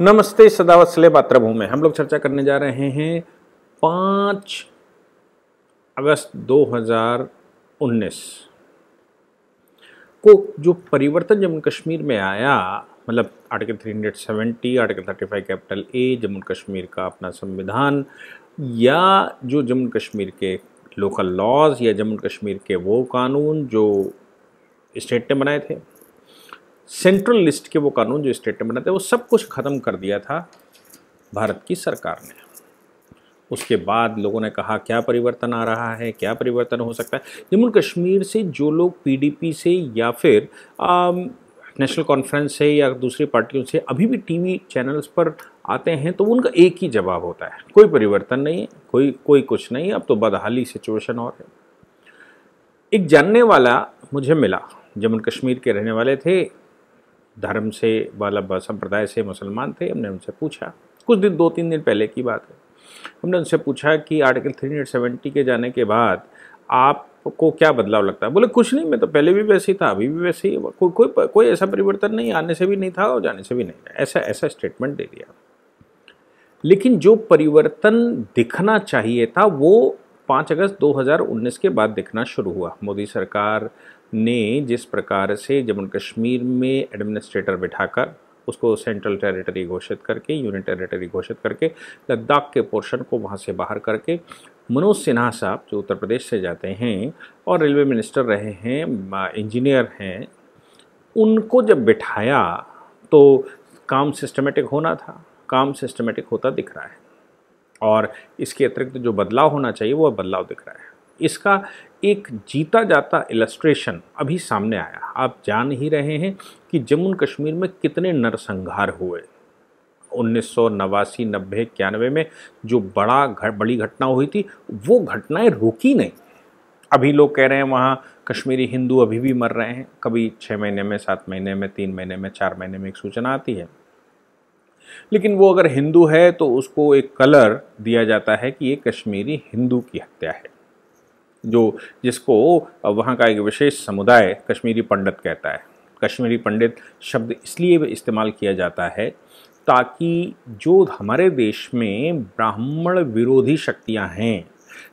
नमस्ते सदावत्सले पात्रभूमि में हम लोग चर्चा करने जा रहे हैं पाँच अगस्त 2019 को जो परिवर्तन जम्मू कश्मीर में आया मतलब article 370 article 35 capital A Jammu Kashmir का अपना संविधान या जो जम्मू कश्मीर के लोकल लॉज या जम्मू कश्मीर के वो कानून जो स्टेट ने बनाए थे सेंट्रल लिस्ट के वो कानून जो स्टेट में बनाते वो सब कुछ ख़त्म कर दिया था भारत की सरकार ने उसके बाद लोगों ने कहा क्या परिवर्तन आ रहा है क्या परिवर्तन हो सकता है जम्मू कश्मीर से जो लोग पीडीपी से या फिर नेशनल कॉन्फ्रेंस से या दूसरी पार्टियों से अभी भी टीवी चैनल्स पर आते हैं तो उनका एक ही जवाब होता है कोई परिवर्तन नहीं है कोई कोई कुछ नहीं अब तो बदहाली सिचुएशन और है एक जानने वाला मुझे मिला जम्मू कश्मीर के रहने वाले थे धर्म से मतलब संप्रदाय से मुसलमान थे हमने उनसे पूछा कुछ दिन दो तीन दिन पहले की बात है हमने उनसे पूछा कि आर्टिकल थ्री हंड्रेड सेवेंटी के जाने के बाद आपको क्या बदलाव लगता है बोले कुछ नहीं मैं तो पहले भी वैसे ही था अभी भी वैसे ही को, कोई कोई कोई ऐसा परिवर्तन नहीं आने से भी नहीं था और जाने से भी नहीं ऐसा ऐसा स्टेटमेंट दे दिया लेकिन जो परिवर्तन दिखना चाहिए था वो पाँच अगस्त 2019 के बाद दिखना शुरू हुआ मोदी सरकार ने जिस प्रकार से जम्मू कश्मीर में एडमिनिस्ट्रेटर बिठाकर उसको सेंट्रल टेरिटरी घोषित करके यूनियन टेरिटरी घोषित करके लद्दाख के पोर्शन को वहाँ से बाहर करके मनोज सिन्हा साहब जो उत्तर प्रदेश से जाते हैं और रेलवे मिनिस्टर रहे हैं इंजीनियर हैं उनको जब बिठाया तो काम सिस्टमेटिक होना था काम सिस्टमेटिक होता दिख रहा है और इसके अतिरिक्त जो बदलाव होना चाहिए वो बदलाव दिख रहा है इसका एक जीता जाता इलस्ट्रेशन अभी सामने आया आप जान ही रहे हैं कि जम्मू कश्मीर में कितने नरसंहार हुए उन्नीस सौ नवासी नब्बे इक्यानवे में जो बड़ा घट बड़ी घटना हुई थी वो घटनाएं रुकी नहीं अभी लोग कह रहे हैं वहाँ कश्मीरी हिंदू अभी भी मर रहे हैं कभी छः महीने में सात महीने में तीन महीने में चार महीने में एक सूचना आती है लेकिन वो अगर हिंदू है तो उसको एक कलर दिया जाता है कि ये कश्मीरी हिंदू की हत्या है जो जिसको वहाँ का एक विशेष समुदाय कश्मीरी पंडित कहता है कश्मीरी पंडित शब्द इसलिए इस्तेमाल किया जाता है ताकि जो हमारे देश में ब्राह्मण विरोधी शक्तियाँ हैं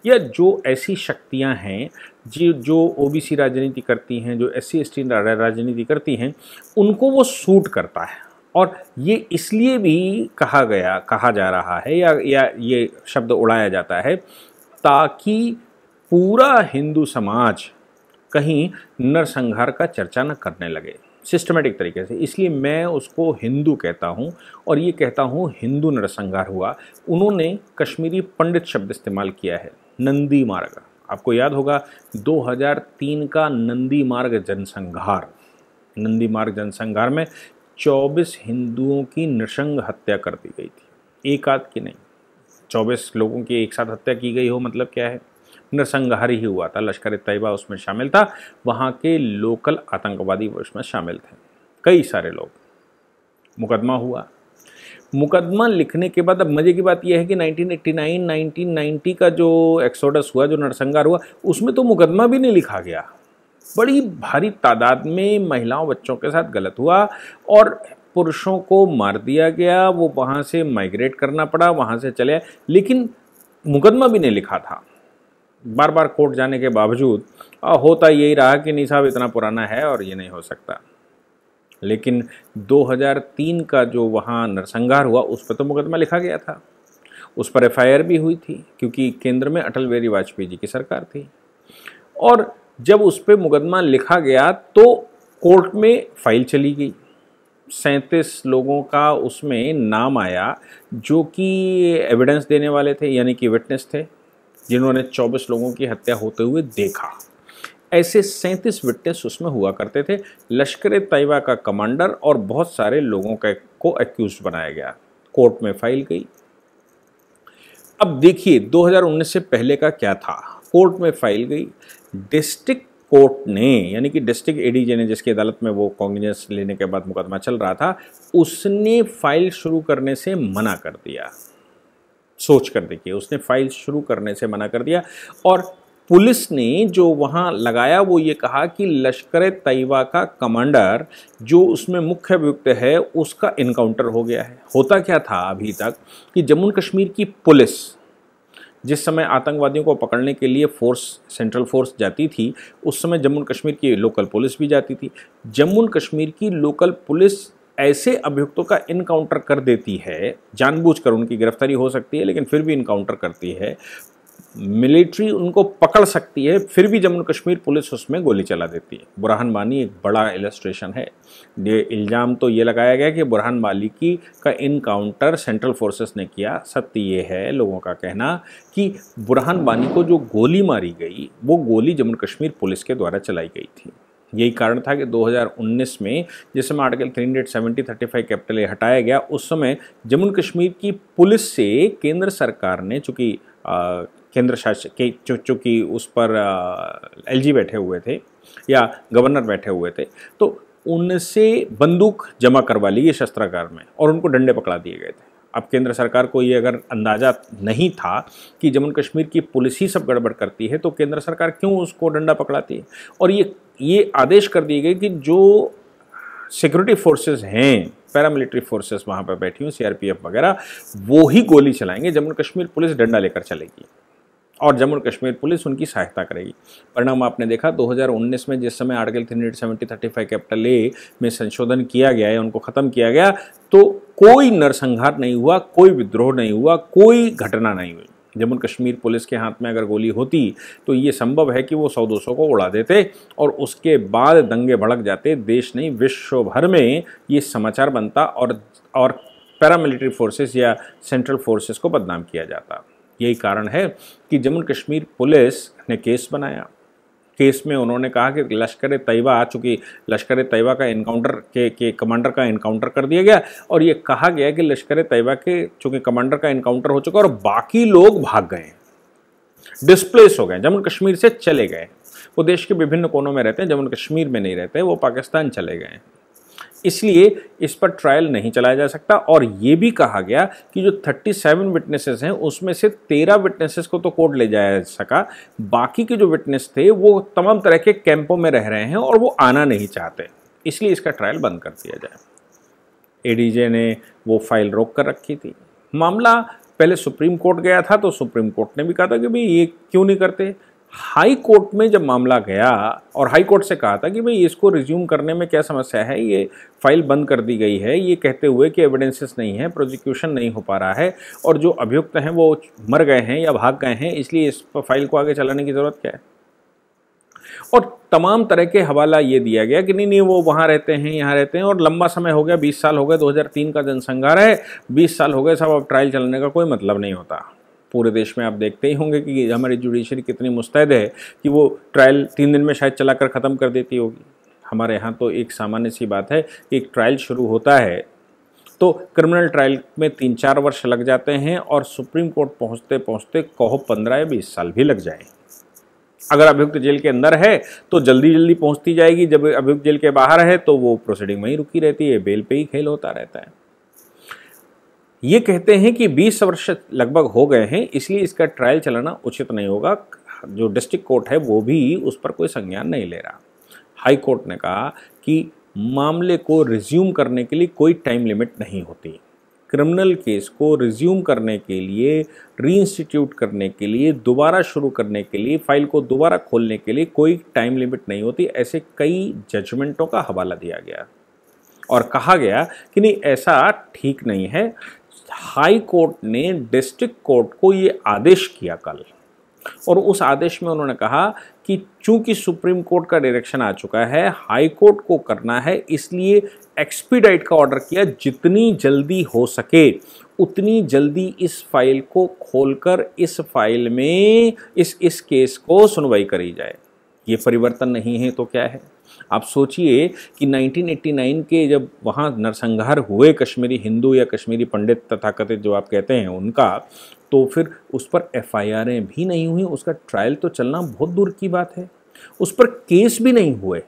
या जो ऐसी शक्तियाँ हैं जो जो ओ राजनीति करती हैं जो एस सी राजनीति करती हैं उनको वो सूट करता है और ये इसलिए भी कहा गया कहा जा रहा है या या ये शब्द उड़ाया जाता है ताकि पूरा हिंदू समाज कहीं नरसंहार का चर्चा न करने लगे सिस्टमेटिक तरीके से इसलिए मैं उसको हिंदू कहता हूँ और ये कहता हूँ हिंदू नरसंहार हुआ उन्होंने कश्मीरी पंडित शब्द इस्तेमाल किया है नंदी मार्ग आपको याद होगा 2003 का नंदी मार्ग जनसंहार नंदी मार्ग जनसंहार में 24 हिंदुओं की नृसंग हत्या कर दी गई थी एक आध की नहीं 24 लोगों की एक साथ हत्या की गई हो मतलब क्या है नरसंहारी ही हुआ था लश्कर तैयबा उसमें शामिल था वहाँ के लोकल आतंकवादी उसमें शामिल थे कई सारे लोग मुकदमा हुआ मुकदमा लिखने के बाद अब मज़े की बात यह है कि 1989 1990 का जो एक्सोडस हुआ जो नरसंहार हुआ उसमें तो मुकदमा भी नहीं लिखा गया बड़ी भारी तादाद में महिलाओं बच्चों के साथ गलत हुआ और पुरुषों को मार दिया गया वो वहाँ से माइग्रेट करना पड़ा वहाँ से चले लेकिन मुकदमा भी नहीं लिखा था बार बार कोर्ट जाने के बावजूद होता यही रहा कि नहीं साहब इतना पुराना है और ये नहीं हो सकता लेकिन 2003 का जो वहाँ नरसंहार हुआ उस पर तो मुकदमा लिखा गया था उस पर एफआईआर भी हुई थी क्योंकि केंद्र में अटल बिहारी वाजपेयी जी की सरकार थी और जब उस पर मुकदमा लिखा गया तो कोर्ट में फाइल चली गई सैंतीस लोगों का उसमें नाम आया जो कि एविडेंस देने वाले थे यानी कि विटनेस थे जिन्होंने 24 लोगों की हत्या होते हुए देखा ऐसे 37 विटनेस उसमें हुआ करते थे लश्कर तयबा का कमांडर और बहुत सारे लोगों का को एक्यूज बनाया गया कोर्ट में फाइल गई अब देखिए 2019 से पहले का क्या था कोर्ट में फाइल गई डिस्ट्रिक्ट कोर्ट ने यानी कि डिस्ट्रिक्ट एडीजे ने जिसकी अदालत में वो कांग्रेस लेने के बाद मुकदमा चल रहा था उसने फाइल शुरू करने से मना कर दिया सोच कर देखिए उसने फाइल शुरू करने से मना कर दिया और पुलिस ने जो वहाँ लगाया वो ये कहा कि लश्कर तैयबा का कमांडर जो उसमें मुख्य अभियुक्त है उसका इनकाउंटर हो गया है होता क्या था अभी तक कि जम्मू कश्मीर की पुलिस जिस समय आतंकवादियों को पकड़ने के लिए फोर्स सेंट्रल फोर्स जाती थी उस समय जम्मू कश्मीर की लोकल पुलिस भी जाती थी जम्मू कश्मीर की लोकल पुलिस ऐसे अभियुक्तों का इनकाउंटर कर देती है जानबूझकर उनकी गिरफ्तारी हो सकती है लेकिन फिर भी इनकाउंटर करती है मिलिट्री उनको पकड़ सकती है फिर भी जम्मू कश्मीर पुलिस उसमें गोली चला देती है बुरहान मानी एक बड़ा इलस्ट्रेशन है ये इल्ज़ाम तो ये लगाया गया कि बुरहान माली की का इनकाउंटर सेंट्रल फोर्सेस ने किया सत्य ये है लोगों का कहना कि बुरहान मानी को जो गोली मारी गई वो गोली जम्मू कश्मीर पुलिस के द्वारा चलाई गई थी यही कारण था कि 2019 में जिस समय आर्टिकल थर्टी फाइव कैपिटल हटाया गया उस समय जम्मू कश्मीर की पुलिस से केंद्र सरकार ने चूँकि केंद्र शासन के चूँकि उस पर एल बैठे हुए थे या गवर्नर बैठे हुए थे तो उनसे बंदूक जमा करवा ली गई शस्त्रागार में और उनको डंडे पकड़ा दिए गए थे अब केंद्र सरकार को ये अगर अंदाज़ा नहीं था कि जम्मू कश्मीर की पुलिस ही सब गड़बड़ करती है तो केंद्र सरकार क्यों उसको डंडा पकड़ाती है और ये ये आदेश कर दिए गए कि जो सिक्योरिटी फोर्सेस हैं पैरामिलिट्री फोर्सेस वहाँ पर बैठी हुई सी वगैरह वो ही गोली चलाएंगे जम्मू कश्मीर पुलिस डंडा लेकर चलेगी और जम्मू कश्मीर पुलिस उनकी सहायता करेगी परिणाम आपने देखा 2019 में जिस समय article three hundred seventy thirty five capital A में संशोधन किया गया है उनको ख़त्म किया गया तो कोई नरसंहार नहीं हुआ कोई विद्रोह नहीं हुआ कोई घटना नहीं हुई जम्मू कश्मीर पुलिस के हाथ में अगर गोली होती तो ये संभव है कि वो सौ दो सौ को उड़ा देते और उसके बाद दंगे भड़क जाते देश नहीं विश्व भर में ये समाचार बनता और और पैरामिलिट्री फोर्सेस या सेंट्रल फोर्सेस को बदनाम किया जाता यही कारण है कि जम्मू कश्मीर पुलिस ने केस बनाया केस में उन्होंने कहा कि लश्कर तैयबा आ चुकी लश्कर तैयबा का इनकाउंटर के के कमांडर का इनकाउंटर कर दिया गया और ये कहा गया कि लश्कर तैयबा के चूँकि कमांडर का इनकाउंटर हो चुका और बाकी लोग भाग गए डिस्प्लेस हो गए जम्मू कश्मीर से चले गए वो देश के विभिन्न कोनों में रहते हैं जम्मू कश्मीर में नहीं रहते वो पाकिस्तान चले गए इसलिए इस पर ट्रायल नहीं चलाया जा सकता और ये भी कहा गया कि जो 37 विटनेसेस हैं उसमें से 13 विटनेसेस को तो कोर्ट ले जाया सका बाकी के जो विटनेस थे वो तमाम तरह के कैंपों में रह रहे हैं और वो आना नहीं चाहते इसलिए इसका ट्रायल बंद कर दिया जाए एडीजे ने वो फाइल रोक कर रखी थी मामला पहले सुप्रीम कोर्ट गया था तो सुप्रीम कोर्ट ने भी कहा था कि भाई ये क्यों नहीं करते हाई कोर्ट में जब मामला गया और हाई कोर्ट से कहा था कि भाई इसको रिज्यूम करने में क्या समस्या है ये फाइल बंद कर दी गई है ये कहते हुए कि एविडेंसेस नहीं है प्रोजिक्यूशन नहीं हो पा रहा है और जो अभियुक्त हैं वो मर गए हैं या भाग गए हैं इसलिए इस फाइल को आगे चलाने की ज़रूरत क्या है और तमाम तरह के हवाला ये दिया गया कि नहीं नहीं वो वहाँ रहते हैं यहाँ रहते हैं और लंबा समय हो गया बीस साल हो गया 2003 का जनसंहार है बीस साल हो गए सब अब ट्रायल चलने का कोई मतलब नहीं होता पूरे देश में आप देखते ही होंगे कि हमारी जुडिशरी कितनी मुस्तैद है कि वो ट्रायल तीन दिन में शायद चलाकर ख़त्म कर देती होगी हमारे यहाँ तो एक सामान्य सी बात है कि एक ट्रायल शुरू होता है तो क्रिमिनल ट्रायल में तीन चार वर्ष लग जाते हैं और सुप्रीम कोर्ट पहुँचते पहुँचते कहो पंद्रह या बीस साल भी लग जाए अगर अभियुक्त जेल के अंदर है तो जल्दी जल्दी पहुंचती जाएगी जब अभियुक्त जेल के बाहर है तो वो प्रोसीडिंग वहीं रुकी रहती है बेल पे ही खेल होता रहता है ये कहते हैं कि 20 वर्ष लगभग हो गए हैं इसलिए इसका ट्रायल चलाना उचित नहीं होगा जो डिस्ट्रिक्ट कोर्ट है वो भी उस पर कोई संज्ञान नहीं ले रहा हाई कोर्ट ने कहा कि मामले को रिज्यूम करने के लिए कोई टाइम लिमिट नहीं होती क्रिमिनल केस को रिज्यूम करने के लिए रीइंस्टीट्यूट करने के लिए दोबारा शुरू करने के लिए फाइल को दोबारा खोलने के लिए कोई टाइम लिमिट नहीं होती ऐसे कई जजमेंटों का हवाला दिया गया और कहा गया कि नहीं ऐसा ठीक नहीं है हाई कोर्ट ने डिस्ट्रिक्ट कोर्ट को ये आदेश किया कल और उस आदेश में उन्होंने कहा कि चूंकि सुप्रीम कोर्ट का डायरेक्शन आ चुका है हाई कोर्ट को करना है इसलिए एक्सपीडाइट का ऑर्डर किया जितनी जल्दी हो सके उतनी जल्दी इस फाइल को खोलकर इस फाइल में इस इस केस को सुनवाई करी जाए ये परिवर्तन नहीं है तो क्या है आप सोचिए कि 1989 के जब वहाँ नरसंहार हुए कश्मीरी हिंदू या कश्मीरी पंडित तथाकथित जो आप कहते हैं उनका तो फिर उस पर एफ भी नहीं हुई उसका ट्रायल तो चलना बहुत दूर की बात है उस पर केस भी नहीं हुए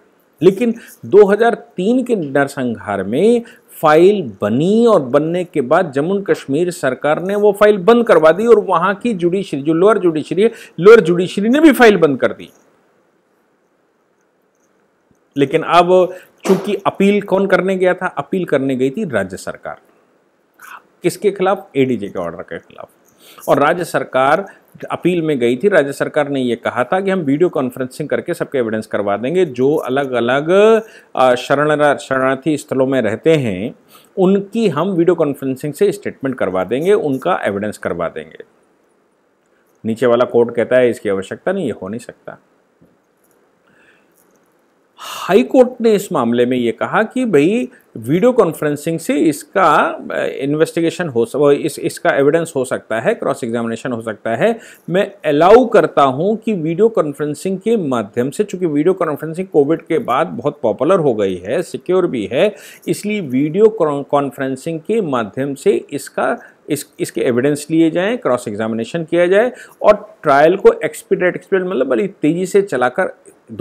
लेकिन 2003 के नरसंहार में फाइल बनी और बनने के बाद जम्मू कश्मीर सरकार ने वो फाइल बंद करवा दी और वहाँ की जुडिशरी जो लोअर जुडिशरी है लोअर जुडिशरी ने भी फाइल बंद कर दी लेकिन अब चूंकि अपील कौन करने गया था अपील करने गई थी राज्य सरकार किसके खिलाफ एडीजे के ऑर्डर के खिलाफ और राज्य सरकार अपील में गई थी राज्य सरकार ने ये कहा था कि हम वीडियो कॉन्फ्रेंसिंग करके सबके एविडेंस करवा देंगे जो अलग अलग शरण शरणार्थी स्थलों में रहते हैं उनकी हम वीडियो कॉन्फ्रेंसिंग से स्टेटमेंट करवा देंगे उनका एविडेंस करवा देंगे नीचे वाला कोर्ट कहता है इसकी आवश्यकता नहीं ये हो नहीं सकता हाई कोर्ट ने इस मामले में ये कहा कि भाई वीडियो कॉन्फ्रेंसिंग से इसका इन्वेस्टिगेशन हो सक इस इसका एविडेंस हो सकता है क्रॉस एग्जामिनेशन हो सकता है मैं अलाउ करता हूं कि वीडियो कॉन्फ्रेंसिंग के माध्यम से चूंकि वीडियो कॉन्फ्रेंसिंग कोविड के बाद बहुत पॉपुलर हो गई है सिक्योर भी है इसलिए वीडियो कॉन्फ्रेंसिंग के माध्यम से इसका इस इसके एविडेंस लिए जाएं क्रॉस एग्जामिनेशन किया जाए और ट्रायल को एक्सपीडेट एक्सपीडेट मतलब बड़ी तेज़ी से चलाकर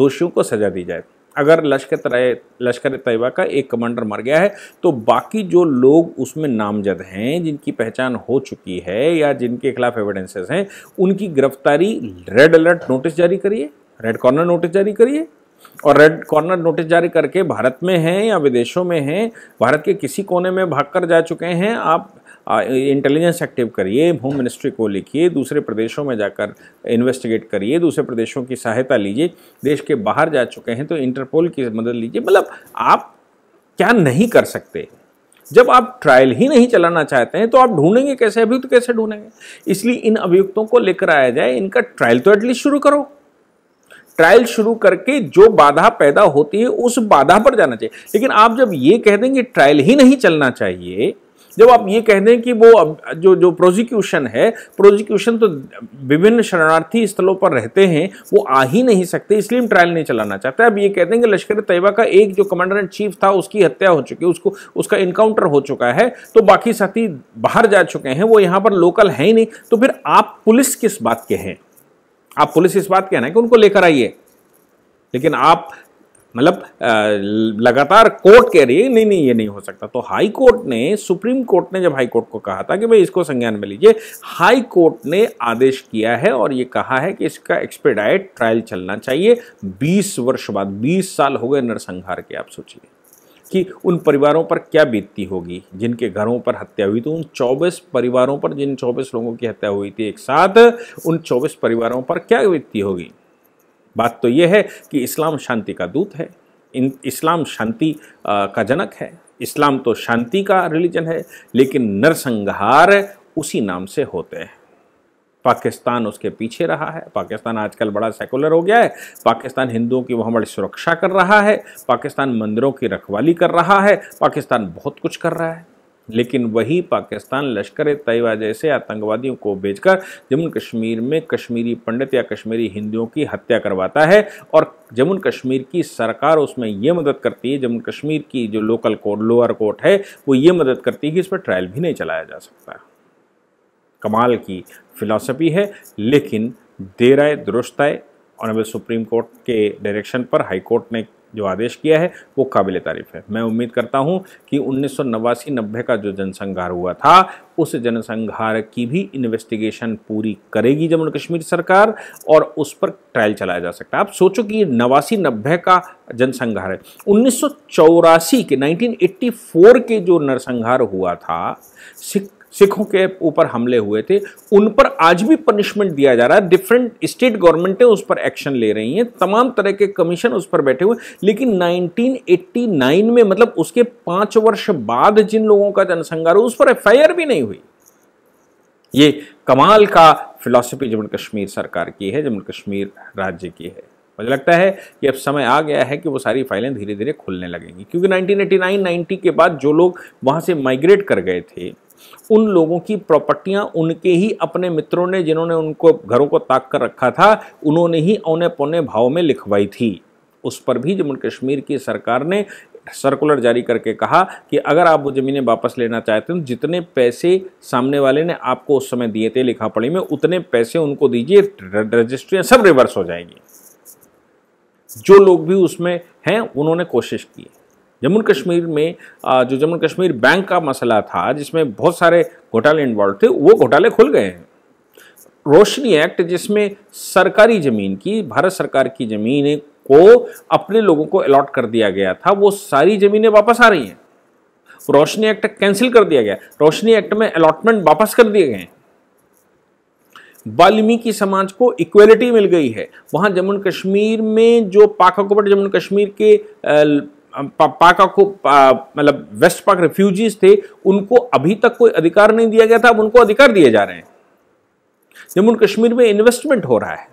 दोषियों को सजा दी जाए अगर लश्कर तय लश्कर तयबा का एक कमांडर मर गया है तो बाकी जो लोग उसमें नामजद हैं जिनकी पहचान हो चुकी है या जिनके खिलाफ एविडेंसेस हैं उनकी गिरफ्तारी रेड अलर्ट नोटिस जारी करिए रेड कॉर्नर नोटिस जारी करिए और रेड कॉर्नर नोटिस जारी करके भारत में हैं या विदेशों में हैं भारत के किसी कोने में भागकर जा चुके हैं आप इंटेलिजेंस एक्टिव करिए होम मिनिस्ट्री को लिखिए दूसरे प्रदेशों में जाकर इन्वेस्टिगेट करिए दूसरे प्रदेशों की सहायता लीजिए देश के बाहर जा चुके हैं तो इंटरपोल की मदद लीजिए मतलब आप क्या नहीं कर सकते जब आप ट्रायल ही नहीं चलाना चाहते हैं तो आप ढूंढेंगे कैसे अभियुक्त तो कैसे ढूंढेंगे इसलिए इन अभियुक्तों को लेकर आया जाए इनका ट्रायल तो एटलीस्ट शुरू करो ट्रायल शुरू करके जो बाधा पैदा होती है उस बाधा पर जाना चाहिए लेकिन आप जब ये कह देंगे ट्रायल ही नहीं चलना चाहिए जब आप ये कह दें कि वो जो जो प्रोजिक्यूशन है प्रोजिक्यूशन तो विभिन्न शरणार्थी स्थलों पर रहते हैं वो आ ही नहीं सकते इसलिए हम ट्रायल नहीं चलाना चाहते अब ये कहते हैं कि लश्कर तैयबा का एक जो कमांडर इन चीफ था उसकी हत्या हो चुकी है उसको उसका इनकाउंटर हो चुका है तो बाकी साथी बाहर जा चुके हैं वो यहाँ पर लोकल है ही नहीं तो फिर आप पुलिस किस बात के हैं आप पुलिस इस बात के हैं ना कि उनको लेकर आइए लेकिन आप मतलब लगातार कोर्ट कह रही है नहीं नहीं ये नहीं हो सकता तो हाई कोर्ट ने सुप्रीम कोर्ट ने जब हाई कोर्ट को कहा था कि भाई इसको संज्ञान में लीजिए हाई कोर्ट ने आदेश किया है और ये कहा है कि इसका एक्सपेडाइट ट्रायल चलना चाहिए 20 वर्ष बाद 20 साल हो गए नरसंहार के आप सोचिए कि उन परिवारों पर क्या बीतती होगी जिनके घरों पर हत्या हुई तो उन चौबीस परिवारों पर जिन चौबीस लोगों की हत्या हुई थी एक साथ उन चौबीस परिवारों पर क्या बीतती होगी बात तो ये है कि इस्लाम शांति का दूत है इन इस्लाम शांति का जनक है इस्लाम तो शांति का रिलीजन है लेकिन नरसंहार उसी नाम से होते हैं पाकिस्तान उसके पीछे रहा है पाकिस्तान आजकल बड़ा सेकुलर हो गया है पाकिस्तान हिंदुओं की वहाँ बड़ी सुरक्षा कर रहा है पाकिस्तान मंदिरों की रखवाली कर रहा है पाकिस्तान बहुत कुछ कर रहा है लेकिन वही पाकिस्तान लश्कर तैयबा जैसे आतंकवादियों को बेचकर जम्मू कश्मीर में कश्मीरी पंडित या कश्मीरी हिंदुओं की हत्या करवाता है और जम्मू कश्मीर की सरकार उसमें यह मदद करती है जम्मू कश्मीर की जो लोकल कोर्ट लोअर कोर्ट है वो ये मदद करती है कि इस पर ट्रायल भी नहीं चलाया जा सकता कमाल की फिलॉसफी है लेकिन देर आए दुरुस्त आए ऑनरेबल सुप्रीम कोर्ट के डायरेक्शन पर हाई कोर्ट ने जो आदेश किया है वो काबिल तारीफ है मैं उम्मीद करता हूँ कि उन्नीस सौ का जो जनसंहार हुआ था उस जनसंहार की भी इन्वेस्टिगेशन पूरी करेगी जम्मू कश्मीर सरकार और उस पर ट्रायल चलाया जा सकता है आप सोचो कि ये नवासी नब्बे का जनसंघार है उन्नीस के 1984 के जो नरसंहार हुआ था सिख सिखों के ऊपर हमले हुए थे उन पर आज भी पनिशमेंट दिया जा रहा है डिफरेंट स्टेट गवर्नमेंटें उस पर एक्शन ले रही हैं तमाम तरह के कमीशन उस पर बैठे हुए लेकिन 1989 में मतलब उसके पांच वर्ष बाद जिन लोगों का जनसंघार उस पर एफ भी नहीं हुई ये कमाल का फिलॉसफी जम्मू कश्मीर सरकार की है जम्मू कश्मीर राज्य की है मुझे लगता है कि अब समय आ गया है कि वो सारी फाइलें धीरे धीरे खुलने लगेंगी क्योंकि 1989 90 के बाद जो लोग वहाँ से माइग्रेट कर गए थे उन लोगों की प्रॉपर्टियां उनके ही अपने मित्रों ने जिन्होंने उनको घरों को ताक कर रखा था उन्होंने ही औने पौने भाव में लिखवाई थी उस पर भी जम्मू कश्मीर की सरकार ने सर्कुलर जारी करके कहा कि अगर आप वो ज़मीनें वापस लेना चाहते हैं तो जितने पैसे सामने वाले ने आपको उस समय दिए थे लिखा पड़ी में उतने पैसे उनको दीजिए रजिस्ट्रियाँ सब रिवर्स हो जाएंगी जो लोग भी उसमें हैं उन्होंने कोशिश की जम्मू कश्मीर में जो जम्मू कश्मीर बैंक का मसला था जिसमें बहुत सारे घोटाले इन्वॉल्व थे वो घोटाले खुल गए हैं रोशनी एक्ट जिसमें सरकारी ज़मीन की भारत सरकार की ज़मीन को अपने लोगों को अलॉट कर दिया गया था वो सारी ज़मीनें वापस आ रही हैं रोशनी एक्ट कैंसिल कर दिया गया रोशनी एक्ट में अलॉटमेंट वापस कर दिए गए हैं वाल्मीकि समाज को इक्वलिटी मिल गई है वहाँ जम्मू कश्मीर में जो पाक जम्मू कश्मीर के पाक को मतलब वेस्ट पाक रिफ्यूजीज थे उनको अभी तक कोई अधिकार नहीं दिया गया था अब उनको अधिकार दिए जा रहे हैं जम्मू कश्मीर में इन्वेस्टमेंट हो रहा है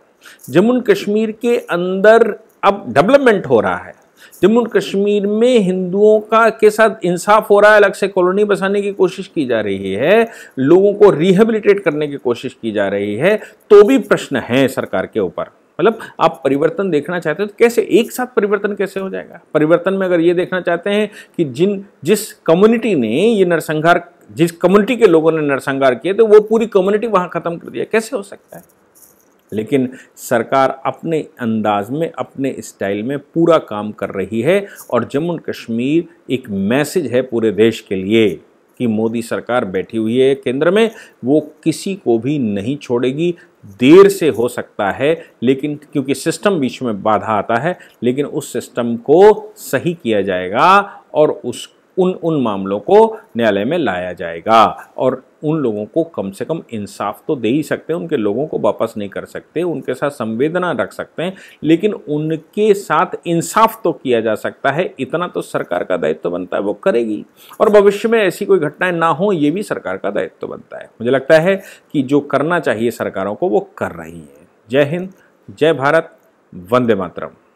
जम्मू कश्मीर के अंदर अब डेवलपमेंट हो रहा है जम्मू कश्मीर में हिंदुओं का के साथ इंसाफ हो रहा है अलग से कॉलोनी बसाने की कोशिश की जा रही है लोगों को रिहेबिलिटेट करने की कोशिश की जा रही है तो भी प्रश्न है सरकार के ऊपर मतलब आप परिवर्तन देखना चाहते हो तो कैसे एक साथ परिवर्तन कैसे हो जाएगा परिवर्तन में अगर ये देखना चाहते हैं कि जिन जिस कम्युनिटी ने ये नरसंहार जिस कम्युनिटी के लोगों ने नरसंहार किए तो वो पूरी कम्युनिटी वहाँ ख़त्म कर दिया कैसे हो सकता है लेकिन सरकार अपने अंदाज में अपने स्टाइल में पूरा काम कर रही है और जम्मू कश्मीर एक मैसेज है पूरे देश के लिए कि मोदी सरकार बैठी हुई है केंद्र में वो किसी को भी नहीं छोड़ेगी देर से हो सकता है लेकिन क्योंकि सिस्टम बीच में बाधा आता है लेकिन उस सिस्टम को सही किया जाएगा और उस उन उन मामलों को न्यायालय में लाया जाएगा और उन लोगों को कम से कम इंसाफ तो दे ही सकते हैं उनके लोगों को वापस नहीं कर सकते उनके साथ संवेदना रख सकते हैं लेकिन उनके साथ इंसाफ तो किया जा सकता है इतना तो सरकार का दायित्व तो बनता है वो करेगी और भविष्य में ऐसी कोई घटनाएं ना हो ये भी सरकार का दायित्व तो बनता है मुझे लगता है कि जो करना चाहिए सरकारों को वो कर रही हैं जय हिंद जय भारत वंदे मातरम